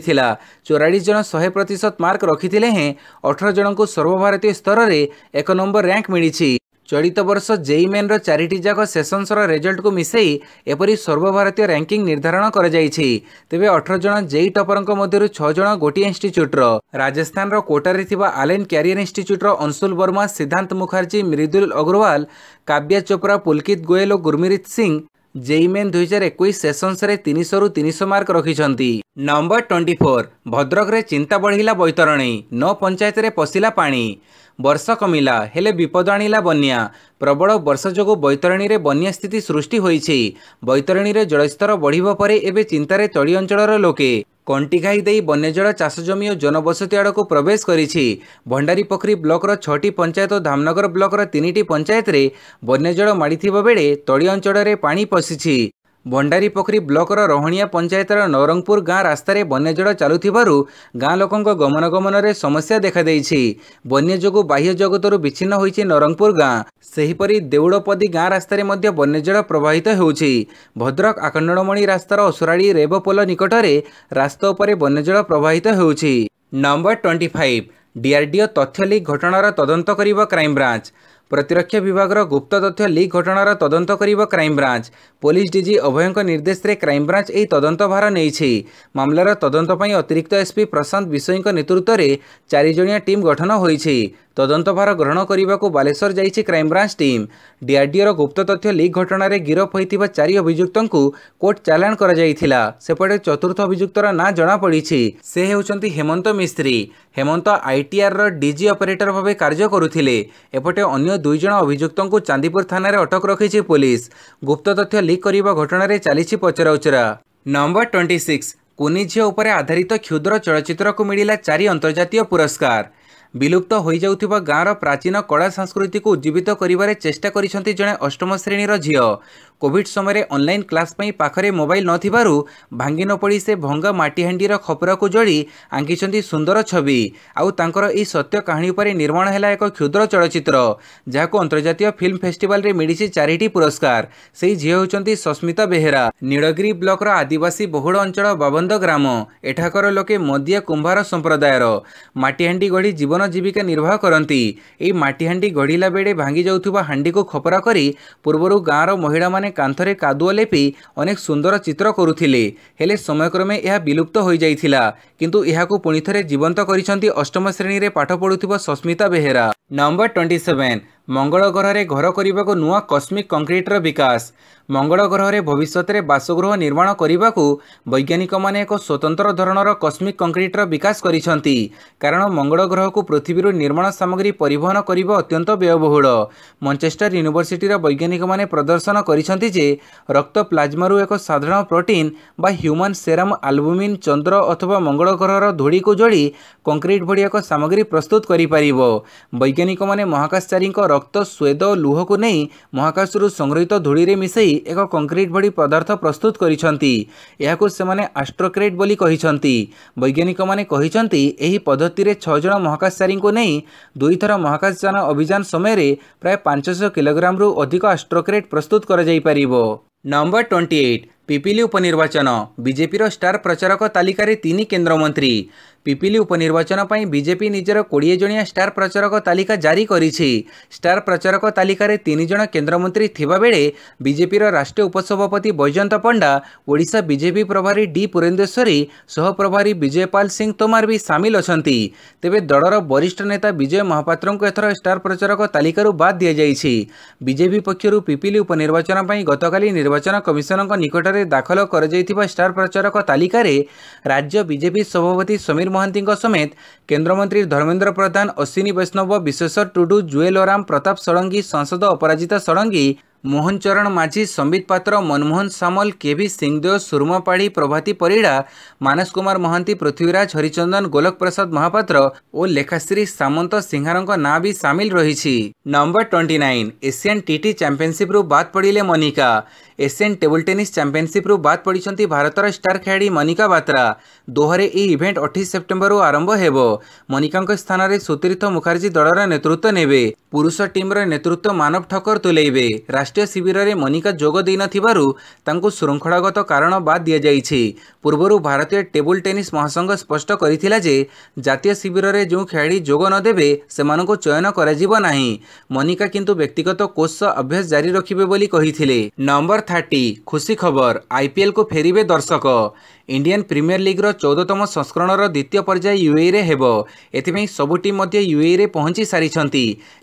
চৌরাশ জন শহে প্রতিশত মার্ক রাখি হে অঠর ଜଣଙ୍କୁ সর্বভারতীয় স্তরের এক নম্বর র্যাঙ্ক মিছে চলিত বর্ষ জেই মেন্র চারিটি যাক সেসন্সর রেজল্টকু মিশাই এপরি সর্বভারতীয় র্যাঙ্কিং নির্ধারণ করা যাইছি তেবে অঠর জন জেই টপরঙ্ মধ্যে ছজন গোটিয়ে ইনস্টিচ্ୟୁଟ୍ର ରାଜସ୍ଥାନର କୋଟାରେ ଥିବା ଆଲେନ୍ କ୍ୟାରିୟର ଇନଷ୍ଟିଚ୍ୟୁଟ୍ର ଅଂଶୁଲ ବର୍ମା ସିଦ୍ଧାନ୍ତ ମୁଖାର୍ଜୀ ମୃଦୁଲ ଅଗ୍ରୱାଲ କାବ୍ୟା ଚୋପ୍ରା ପୁଲକିତ ଗୋଏଲ ଓ ଗୁରମିରିତ ସିଂ ଜେଇମେନ୍ ଦୁଇହଜାର ଏକୋଇଶ ସେସନ୍ସରେ ତିନିଶହରୁ ତିନିଶହ ମାର୍କ ରଖିଛନ୍ତି ନମ୍ବର ଟ୍ୱେଣ୍ଟି ଫୋର୍ ଭଦ୍ରକରେ ଚିନ୍ତା ବଢ଼ିଲା ବୈତରଣୀ ନଅ ପଞ୍ଚାୟତରେ ପଶିଲା ପାଣି ବର୍ଷ କମିଲା ହେଲେ ବିପଦ ଆଣିଲା ବନ୍ୟା ପ୍ରବଳ ବର୍ଷା ଯୋଗୁଁ ବୈତରଣୀରେ ବନ୍ୟା ସ୍ଥିତି ସୃଷ୍ଟି ହୋଇଛି ବୈତରଣୀରେ ଜଳସ୍ତର ବଢ଼ିବା ପରେ ଏବେ ଚିନ୍ତାରେ ତଳି ଅଞ୍ଚଳର ଲୋକେ କଣ୍ଟିଘାଇ ଦେଇ ବନ୍ୟାଜଳ ଚାଷ ଜମି ଓ ଜନବସତି ଆଡ଼କୁ ପ୍ରବେଶ କରିଛି ଭଣ୍ଡାରୀପୋଖରୀ ବ୍ଲକର ଛଅଟି ପଞ୍ଚାୟତ ଓ ଧାମନଗର ବ୍ଲକର ତିନିଟି ପଞ୍ଚାୟତରେ ବନ୍ୟାଜଳ ମାଡ଼ିଥିବା ବେଳେ ତଳି ଅଞ୍ଚଳରେ ପାଣି ପଶିଛି ଭଣ୍ଡାରୀ ପୋଖରୀ ବ୍ଲକର ରହଣିଆ ପଞ୍ଚାୟତର ନରଙ୍ଗପୁର ଗାଁ ରାସ୍ତାରେ ବନ୍ୟଜଳ ଚାଲୁଥିବାରୁ ଗାଁ ଲୋକଙ୍କ ଗମନାଗମନରେ ସମସ୍ୟା ଦେଖାଦେଇଛି ବନ୍ୟା ଯୋଗୁଁ ବାହ୍ୟ ଜଗତରୁ ବିଚ୍ଛିନ୍ନ ହୋଇଛି ନରଙ୍ଗପୁର ଗାଁ ସେହିପରି ଦେଉଳପଦୀ ଗାଁ ରାସ୍ତାରେ ମଧ୍ୟ ବନ୍ୟଜଳ ପ୍ରବାହିତ ହେଉଛି ଭଦ୍ରକ ଆଖଣ୍ଡଳମଣି ରାସ୍ତାର ଅସୁରାଳି ରେବ ପୋଲ ନିକଟରେ ରାସ୍ତା ଉପରେ ବନ୍ୟଜଳ ପ୍ରବାହିତ ହେଉଛି ନମ୍ବର ଟ୍ୱେଣ୍ଟି ଫାଇଭ ଡିଆରଡିଓ ତଥ୍ୟ ଲିକ୍ ଘଟଣାର ତଦନ୍ତ କରିବ କ୍ରାଇମବ୍ରାଞ୍ଚ ପ୍ରତିରକ୍ଷା ବିଭାଗର ଗୁପ୍ତ ତଥ୍ୟ ଲିକ୍ ଘଟଣାର ତଦନ୍ତ କରିବ କ୍ରାଇମ୍ବ୍ରାଞ୍ଚ ପୋଲିସ ଡିଜି ଅଭୟଙ୍କ ନିର୍ଦ୍ଦେଶରେ କ୍ରାଇମ୍ବ୍ରାଞ୍ଚ ଏହି ତଦନ୍ତ ଭାର ନେଇଛି ମାମଲାର ତଦନ୍ତ ପାଇଁ ଅତିରିକ୍ତ ଏସ୍ପି ପ୍ରଶାନ୍ତ ବିଷୋଇଙ୍କ ନେତୃତ୍ୱରେ ଚାରିଜଣିଆ ଟିମ୍ ଗଠନ ହୋଇଛି তদন্তভার গ্রহণ করা বালেশ্বর যাই ক্রাইমব্রাঞ্চ টিম ডিআরডিওর গুপ্ত তথ্য লিক ঘটনার গিরফ হয়ে চারি অভিযুক্ত কোর্ট চালাণ করা যাই সেপটে চতুর্থ অভিযুক্তর না জনাপড়ি সে হচ্ছেন হেমন্ত মিস্ত্রি হেমন্ত আইটিআর ডিজি অপরেটর ভাবে কার্য করুলে এপটে অন্য দুইজন অভিযুক্ত চাঁদিপুর থানায় অটক রখিছে পুলিশ গুপ্ত তথ্য লিক করা ঘটনার চালিছে পচরাউচরা নম্বর টোয়েন্টি সিক্স কুনি ঝিও উপরে আধারিত ক্ষুদ্র চলচ্চিত্রক মিলা চারি আন্তর্জাতীয় পুরস্কার ବିଲୁପ୍ତ ହୋଇଯାଉଥିବା ଗାଁର ପ୍ରାଚୀନ କଳା ସଂସ୍କୃତିକୁ ଉଜ୍ଜୀବିତ କରିବାରେ ଚେଷ୍ଟା କରିଛନ୍ତି ଜଣେ ଅଷ୍ଟମ ଶ୍ରେଣୀର ଝିଅ କୋଭିଡ଼ ସମୟରେ ଅନଲାଇନ୍ କ୍ଲାସ୍ ପାଇଁ ପାଖରେ ମୋବାଇଲ୍ ନଥିବାରୁ ଭାଙ୍ଗି ନ ପଡ଼ି ସେ ଭଙ୍ଗା ମାଟିହାଣ୍ଡିର ଖପରାକୁ ଜଳି ଆଙ୍କିଛନ୍ତି ସୁନ୍ଦର ଛବି ଆଉ ତାଙ୍କର ଏହି ସତ୍ୟ କାହାଣୀ ଉପରେ ନିର୍ମାଣ ହେଲା ଏକ କ୍ଷୁଦ୍ର ଚଳଚ୍ଚିତ୍ର ଯାହାକୁ ଅନ୍ତର୍ଜାତୀୟ ଫିଲ୍ମ ଫେଷ୍ଟିଭାଲ୍ରେ ମିଳିଛି ଚାରିଟି ପୁରସ୍କାର ସେହି ଝିଅ ହେଉଛନ୍ତି ସସ୍ମିତା ବେହେରା ନୀଳଗିରି ବ୍ଲକର ଆଦିବାସୀ ବହୁଳ ଅଞ୍ଚଳ ବାବନ୍ଦ ଗ୍ରାମ ଏଠାକାର ଲୋକେ ମଦିଆ କୁମ୍ଭାର ସମ୍ପ୍ରଦାୟର ମାଟିହାଣ୍ଡି ଗଢ଼ି ଜୀବନ ଜୀବିକା ନିର୍ବାହ କରନ୍ତି ଏହି ମାଟିହାଣ୍ଡି ଗଢ଼ିଲା ବେଳେ ଭାଙ୍ଗି ଯାଉଥିବା ହାଣ୍ଡିକୁ ଖପରା କରି ପୂର୍ବରୁ ଗାଁର ମହିଳାମାନେ ସେମାନେ କାନ୍ଥରେ କାଦୁଅ ଲେପି ଅନେକ ସୁନ୍ଦର ଚିତ୍ର କରୁଥିଲେ ହେଲେ ସମୟକ୍ରମେ ଏହା ବିଲୁପ୍ତ ହୋଇଯାଇଥିଲା କିନ୍ତୁ ଏହାକୁ ପୁଣିଥରେ ଜୀବନ୍ତ କରିଛନ୍ତି ଅଷ୍ଟମ ଶ୍ରେଣୀରେ ପାଠ ପଢ଼ୁଥିବା Sasmita Behera number twenty seven ମଙ୍ଗଳ ଗ୍ରହରେ ଘର କରିବାକୁ ନୂଆ କସ୍ମିକ କଂକ୍ରିଟର ବିକାଶ ମଙ୍ଗଳ ଗ୍ରହରେ ଭବିଷ୍ୟତରେ ବାସଗୃହ ନିର୍ମାଣ କରିବାକୁ ବୈଜ୍ଞାନିକମାନେ ଏକ ସ୍ୱତନ୍ତ୍ର ଧରଣର କସ୍ମିକ କଂକ୍ରିଟର ବିକାଶ କରିଛନ୍ତି କାରଣ ମଙ୍ଗଳ ଗ୍ରହକୁ ପୃଥିବୀରୁ ନିର୍ମାଣ ସାମଗ୍ରୀ ପରିବହନ କରିବା ଅତ୍ୟନ୍ତ ବ୍ୟୟବହୁଳ ମଞ୍ଚେଷ୍ଟର ୟୁନିଭର୍ସିଟିର ବୈଜ୍ଞାନିକମାନେ ପ୍ରଦର୍ଶନ କରିଛନ୍ତି ଯେ ରକ୍ତ ପ୍ଲାଜମାରୁ ଏକ ସାଧାରଣ ପ୍ରୋଟିନ୍ ବା ହ୍ୟୁମାନ୍ ସେରମ୍ ଆଲବୁମିନ୍ ଚନ୍ଦ୍ର ଅଥବା ମଙ୍ଗଳ ଗ୍ରହର ଧୂଳିକୁ ଯୋଡ଼ି କଂକ୍ରିଟ ଭଳି ଏକ ସାମଗ୍ରୀ ପ୍ରସ୍ତୁତ କରିପାରିବ ବୈଜ୍ଞାନିକମାନେ ମହାକାଶଚାରୀଙ୍କ ରକ୍ତ ସ୍ୱେଦ ଓ ଲୁହକୁ ନେଇ ମହାକାଶରୁ ସଂଗୃହୀତ ଧୂଳିରେ ମିଶାଇ ଏକ କଂକ୍ରିଟ୍ ଭଳି ପଦାର୍ଥ ପ୍ରସ୍ତୁତ କରିଛନ୍ତି ଏହାକୁ ସେମାନେ ଆଷ୍ଟ୍ରୋକ୍ରେଟ୍ ବୋଲି କହିଛନ୍ତି ବୈଜ୍ଞାନିକମାନେ କହିଛନ୍ତି ଏହି ପଦ୍ଧତିରେ ଛଅ ଜଣ ମହାକାଶଚାରୀଙ୍କୁ ନେଇ ଦୁଇଥର ମହାକାଶଯାନ ଅଭିଯାନ ସମୟରେ ପ୍ରାୟ ପାଞ୍ଚଶହ କିଲୋଗ୍ରାମରୁ ଅଧିକ ଆଷ୍ଟ୍ରୋକ୍ରେଟ୍ ପ୍ରସ୍ତୁତ କରାଯାଇପାରିବ ନମ୍ବର ଟ୍ୱେଣ୍ଟି ଏଇଟ୍ ପିପିଲି ଉପନିର୍ବାଚନ ବିଜେପିର ଷ୍ଟାର ପ୍ରଚାରକ ତାଲିକାରେ ତିନି କେନ୍ଦ୍ରମନ୍ତ୍ରୀ ପିପିଲି ଉପନିର୍ବାଚନ ପାଇଁ ବିଜେପି ନିଜର କୋଡ଼ିଏ ଜଣିଆ ଷ୍ଟାର ପ୍ରଚାରକ ତାଲିକା ଜାରି କରିଛି ଷ୍ଟାର ପ୍ରଚାରକ ତାଲିକାରେ ତିନି ଜଣ କେନ୍ଦ୍ରମନ୍ତ୍ରୀ ଥିବାବେଳେ ବିଜେପିର ରାଷ୍ଟ୍ରୀୟ ଉପସଭାପତି ବୈଜୟନ୍ତ ପଣ୍ଡା ଓଡ଼ିଶା ବିଜେପି ପ୍ରଭାରୀ ଡି ପୁରେନ୍ଦ୍ରେଶ୍ୱରୀ ସହପ୍ରଭାରୀ ବିଜୟପାଲ ସିଂ ତୋମାର ବି ସାମିଲ ଅଛନ୍ତି ତେବେ ଦଳର ବରିଷ୍ଠ ନେତା ବିଜୟ ମହାପାତ୍ରଙ୍କୁ ଏଥର ଷ୍ଟାର ପ୍ରଚାରକ ତାଲିକାରୁ ବାଦ୍ ଦିଆଯାଇଛି ବିଜେପି ପକ୍ଷରୁ ପିପିଲି ଉପନିର୍ବାଚନ ପାଇଁ ଗତକାଲି ନିର୍ବାଚନ କମିଶନଙ୍କ ନିକଟରେ ଦାଖଲ କରାଯାଇଥିବା ଷ୍ଟାର ପ୍ରଚାରକ ତାଲିକାରେ ରାଜ୍ୟ ବିଜେପି ସଭାପତି ସମୀର ସମୀର ମହାନ୍ତିଙ୍କ ସମେତ କେନ୍ଦ୍ରମନ୍ତ୍ରୀ ଧର୍ମେନ୍ଦ୍ର ପ୍ରଧାନ ଅଶ୍ୱିନୀ ବୈଷ୍ଣବ ବିଶ୍ୱେଶ୍ୱର ଟୁଡୁ ଜୁଏଲ ଓରାମ ପ୍ରତାପ ଷଡ଼ଙ୍ଗୀ ସାଂସଦ ଅପରାଜିତା ଷଡ଼ଙ୍ଗୀ मोहन चरण माझी संबित पात्र मनमोहन सामल के भी सिंहदेव सुरमा पाढ़ी प्रभाती परिड़ा मानस कुमार महांती पृथ्वीराज हरिचंदन गोलक प्रसाद महापात्र और लेखाश्री सामंत सिंहारों ना भी सामिल रही number twenty nine Asian TT चैंपियनशिप्रु बाद पड़े मनिका एशियान टेबुल टेनिस चैंपियनशिप्रु बाद पड़ी भारतर स्टार खेलाड़ी मनिका बात्रा दोहरे यह इवेंट अठैश सेप्टेम्बर आरंभ हो मनिका स्थान में सुतीर्थ मुखार्जी दलर नेतृत्व ने पुरुष टीम्र नेतृत्व मानव ठकर तुले ସ୍ୱାସ୍ଥ୍ୟ ଶିବିରରେ ମନିକା ଯୋଗ ଦେଇନଥିବାରୁ ତାଙ୍କୁ ଶୃଙ୍ଖଳାଗତ କାରଣ ବାଦ୍ ଦିଆଯାଇଛି ପୂର୍ବରୁ ଭାରତୀୟ ଟେବୁଲ୍ ଟେନିସ୍ ମହାସଂଘ ସ୍ପଷ୍ଟ କରିଥିଲା ଯେ ଜାତୀୟ ଶିବିରରେ ଯେଉଁ ଖେଳାଳି ଯୋଗ ନ ଦେବେ ସେମାନଙ୍କୁ ଚୟନ କରାଯିବ ନାହିଁ ମନିକା କିନ୍ତୁ ବ୍ୟକ୍ତିଗତ କୋଚ୍ ଅଭ୍ୟାସ ଜାରି ରଖିବେ ବୋଲି କହିଥିଲେ ନମ୍ବର ଥାର୍ଟି ଖୁସି ଖବର ଆଇପିଏଲ୍କୁ ଫେରିବେ ଦର୍ଶକ ଇଣ୍ଡିଆନ୍ ପ୍ରିମିୟର ଲିଗ୍ର ଚଉଦତମ ସଂସ୍କରଣର ଦ୍ୱିତୀୟ ପର୍ଯ୍ୟାୟ ୟୁଏଇରେ ହେବ ଏଥିପାଇଁ ସବୁ ଟିମ୍ ମଧ୍ୟ ୟୁଏଇରେ ପହଞ୍ଚି ସାରିଛନ୍ତି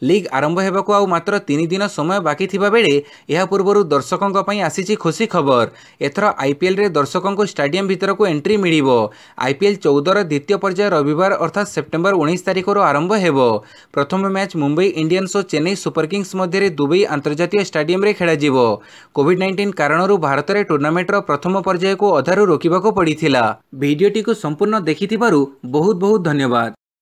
ଲିଗ୍ ଆରମ୍ଭ ହେବାକୁ ଆଉ ମାତ୍ର ତିନି ଦିନ ସମୟ ବାକି ଥିବାବେଳେ ଏହା ପୂର୍ବରୁ ଦର୍ଶକଙ୍କ ପାଇଁ ଆସିଛି ଖୁସି ଖବର ଏଥର ଆଇପିଏଲ୍ରେ ଦର୍ଶକଙ୍କୁ ଷ୍ଟାଡିୟମ୍ ଭିତରକୁ ଏଣ୍ଟ୍ରି ମିଳିବ ଆଇପିଏଲ୍ ଚଉଦର ଦ୍ୱିତୀୟ ପର୍ଯ୍ୟାୟ ରବିବାର ଅର୍ଥାତ୍ ସେପ୍ଟେମ୍ବର ଉଣେଇଶ ତାରିଖରୁ ଆରମ୍ଭ ହେବ ପ୍ରଥମ ମ୍ୟାଚ୍ ମୁମ୍ବାଇ ଇଣ୍ଡିଆନ୍ସ ଓ ଚେନ୍ନାଇ ସୁପର୍ କିଙ୍ଗ୍ସ ମଧ୍ୟରେ ଦୁବାଇ ଆନ୍ତର୍ଜାତୀୟ ଷ୍ଟାଡିୟମ୍ରେ ଖେଳାଯିବ କୋଭିଡ୍ ନାଇଣ୍ଟିନ୍ କାରଣରୁ ଭାରତରେ ଟୁର୍ଣ୍ଣାମେଣ୍ଟର ପ୍ରଥମ ପର୍ଯ୍ୟାୟକୁ ଅଧାରୁ ରୋକିବାକୁ पड़ी को संपूर्ण देखि बहुत बहुत धन्यवाद